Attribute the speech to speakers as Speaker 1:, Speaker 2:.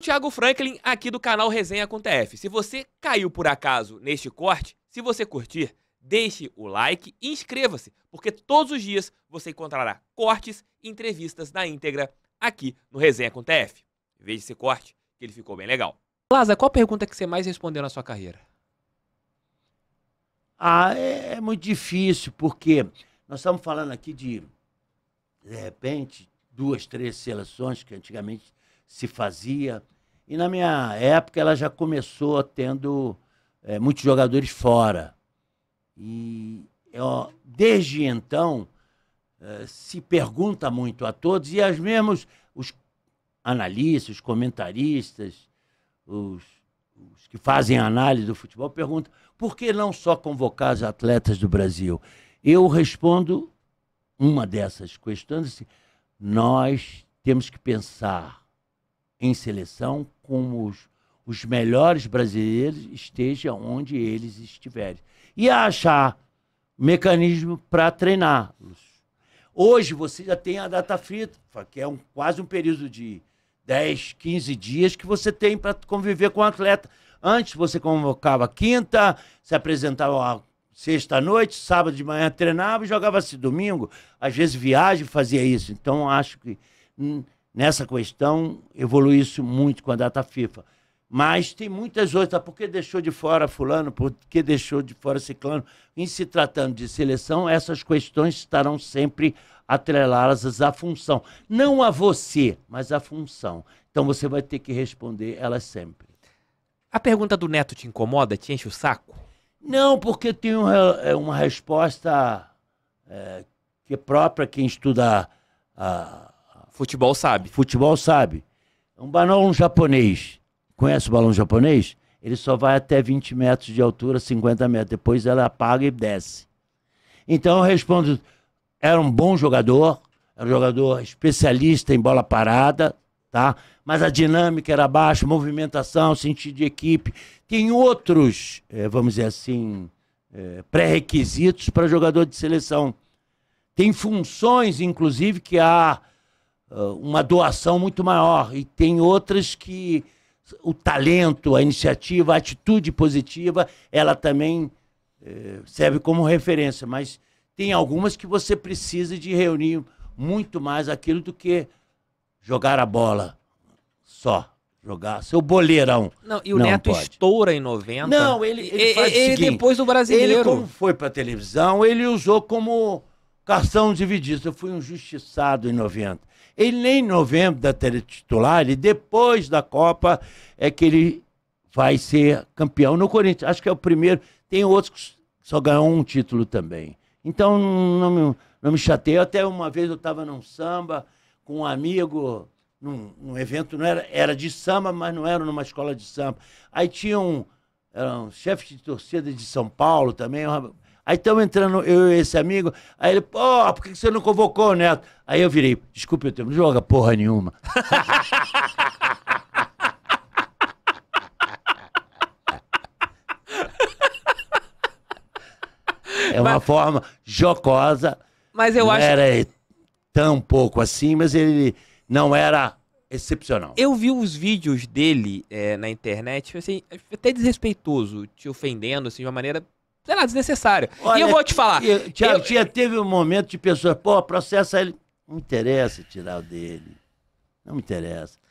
Speaker 1: Tiago Franklin aqui do canal Resenha com TF. Se você caiu por acaso neste corte, se você curtir, deixe o like e inscreva-se, porque todos os dias você encontrará cortes e entrevistas na íntegra aqui no Resenha com TF. Veja esse corte, que ele ficou bem legal. Laza, qual pergunta que você mais respondeu na sua carreira? Ah, é, é muito difícil, porque nós estamos falando aqui de, de repente, duas, três seleções que antigamente se fazia. E na minha época ela já começou tendo é, muitos jogadores fora. E é, desde então é, se pergunta muito a todos e as mesmos os analistas, os comentaristas, os, os que fazem análise do futebol perguntam por que não só convocar os atletas do Brasil? Eu respondo uma dessas questões assim, nós temos que pensar em seleção como os, os melhores brasileiros esteja onde eles estiverem. E achar mecanismo para treiná-los. Hoje você já tem a data frita, que é um, quase um período de 10, 15 dias que você tem para conviver com o atleta. Antes você convocava quinta, se apresentava sexta-noite, sábado de manhã treinava e jogava-se domingo. Às vezes viagem fazia isso. Então acho que hum, nessa questão evoluiu isso muito com a data FIFA. Mas tem muitas outras. Por que deixou de fora fulano? Por que deixou de fora ciclano? Em se tratando de seleção, essas questões estarão sempre atreladas à função. Não a você, mas à função. Então você vai ter que responder elas sempre. A pergunta do Neto te incomoda? Te enche o saco? Não, porque tem é, uma, resposta é, que é própria quem estuda a, Futebol sabe. Futebol sabe. Um balão japonês. Conhece o balão japonês? Ele só vai até 20 metros de altura, 50 metros. Depois ela apaga e desce. Então eu respondo: era um bom jogador, era um jogador especialista em bola parada, tá? Mas a dinâmica era baixa, movimentação, sentido de equipe. Tem outros, eh, vamos dizer assim, eh, pré-requisitos para jogador de seleção. Tem funções, inclusive, que há ah, uma doação muito maior. E tem outras que o talento, a iniciativa, a atitude positiva, ela também eh, serve como referência. Mas tem algumas que você precisa de reunir muito mais aquilo do que jogar a bola só. Jogar seu boleirão. Não, e o Não Neto pode. estoura em 90. Não, ele, ele, ele, faz ele seguinte, depois do brasileiro. Ele, como foi pra televisão, ele usou como cartão dividido. Eu fui um justiçado em 90. Ele nem em novembro da titular, ele depois da Copa é que ele vai ser campeão no Corinthians. Acho que é o primeiro. Tem outros que só ganhou um título também. Então não me, não me Até uma vez eu estava num samba com um amigo, num, num, evento, não era, era de samba, mas não era numa escola de samba. Aí tinha um, um chefe de torcida de São Paulo também, uma, Aí estamos entrando, eu e esse amigo. Aí ele, pô, por que você não convocou o Neto? Aí eu virei, desculpe o tempo, não joga porra nenhuma. é uma mas, forma jocosa. Mas eu não acho. Era tão pouco assim, mas ele não era excepcional. Eu vi os vídeos dele é, na internet, assim, até desrespeitoso, te ofendendo, assim, de uma maneira não é nada desnecessário. Olha, e eu vou te falar. Eu, eu... teve um momento de pessoas, pô, processa ele. Não interessa tirar o dele. Não me interessa.